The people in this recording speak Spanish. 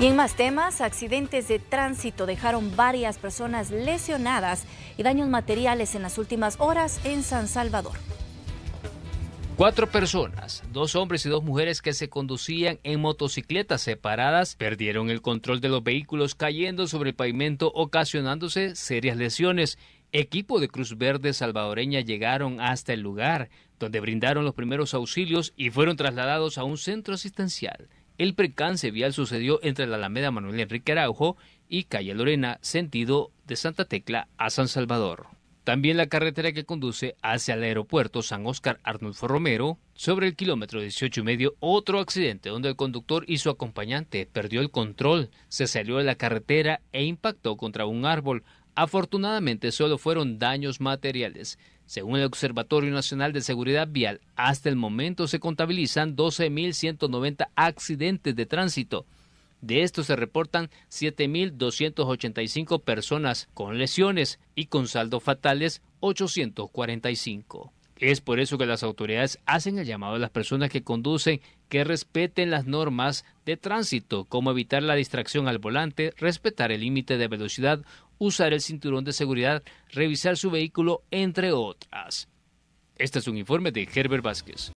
Y en más temas, accidentes de tránsito dejaron varias personas lesionadas y daños materiales en las últimas horas en San Salvador. Cuatro personas, dos hombres y dos mujeres que se conducían en motocicletas separadas, perdieron el control de los vehículos cayendo sobre el pavimento, ocasionándose serias lesiones. Equipo de Cruz Verde salvadoreña llegaron hasta el lugar, donde brindaron los primeros auxilios y fueron trasladados a un centro asistencial. El percance vial sucedió entre la Alameda Manuel Enrique Araujo y Calle Lorena, sentido de Santa Tecla a San Salvador. También la carretera que conduce hacia el aeropuerto San Oscar Arnulfo Romero, sobre el kilómetro 18 y medio, otro accidente donde el conductor y su acompañante perdió el control, se salió de la carretera e impactó contra un árbol. Afortunadamente solo fueron daños materiales. Según el Observatorio Nacional de Seguridad Vial, hasta el momento se contabilizan 12.190 accidentes de tránsito. De estos se reportan 7.285 personas con lesiones y con saldos fatales 845. Es por eso que las autoridades hacen el llamado a las personas que conducen que respeten las normas de tránsito, como evitar la distracción al volante, respetar el límite de velocidad, usar el cinturón de seguridad, revisar su vehículo, entre otras. Este es un informe de Herbert Vázquez.